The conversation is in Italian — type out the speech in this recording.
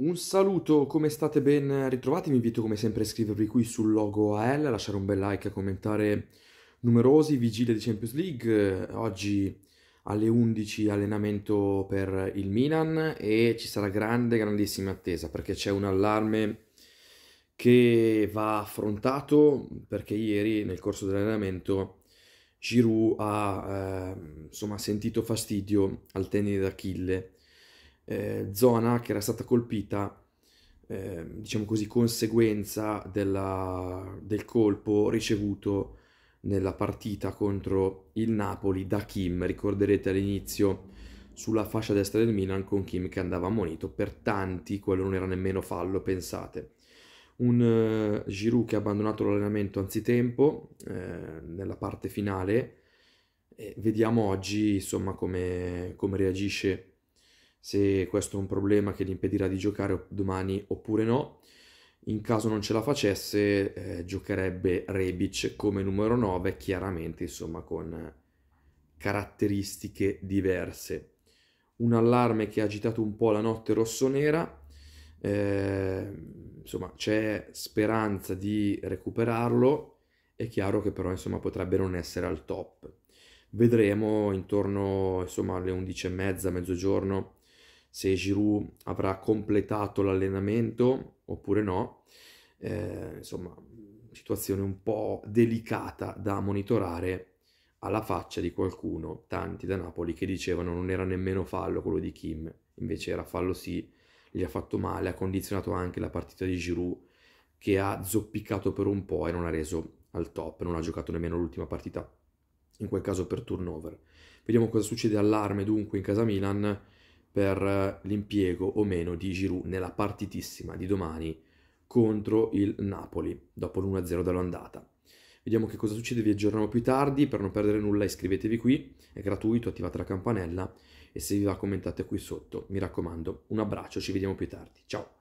Un saluto, come state ben ritrovati? Vi invito come sempre a iscrivervi qui sul logo AL, a lasciare un bel like, a commentare numerosi, vigili di Champions League, oggi alle 11 allenamento per il Milan e ci sarà grande, grandissima attesa perché c'è un allarme che va affrontato perché ieri nel corso dell'allenamento Giroud ha eh, insomma, sentito fastidio al tendine d'Achille eh, zona che era stata colpita, eh, diciamo così, conseguenza della, del colpo ricevuto nella partita contro il Napoli da Kim. Ricorderete all'inizio sulla fascia destra del Milan con Kim che andava ammonito, per tanti quello non era nemmeno fallo, pensate. Un uh, Giroud che ha abbandonato l'allenamento anzitempo eh, nella parte finale, e vediamo oggi insomma come, come reagisce se questo è un problema che gli impedirà di giocare domani oppure no. In caso non ce la facesse, eh, giocherebbe Rebic come numero 9, chiaramente insomma con caratteristiche diverse. Un allarme che ha agitato un po' la notte rossonera, eh, insomma c'è speranza di recuperarlo, è chiaro che però insomma potrebbe non essere al top. Vedremo intorno insomma alle 11.30, mezzogiorno, se Giroud avrà completato l'allenamento oppure no. Eh, insomma, situazione un po' delicata da monitorare alla faccia di qualcuno, tanti da Napoli, che dicevano non era nemmeno fallo quello di Kim, invece era fallo sì, gli ha fatto male, ha condizionato anche la partita di Giroud che ha zoppicato per un po' e non ha reso al top, non ha giocato nemmeno l'ultima partita, in quel caso per turnover. Vediamo cosa succede all'arme dunque in casa Milan per eh, l'impiego o meno di Giroud nella partitissima di domani contro il Napoli dopo l'1-0 dall'andata. Vediamo che cosa succede, vi aggiorniamo più tardi, per non perdere nulla iscrivetevi qui, è gratuito, attivate la campanella e se vi va commentate qui sotto. Mi raccomando, un abbraccio, ci vediamo più tardi. Ciao!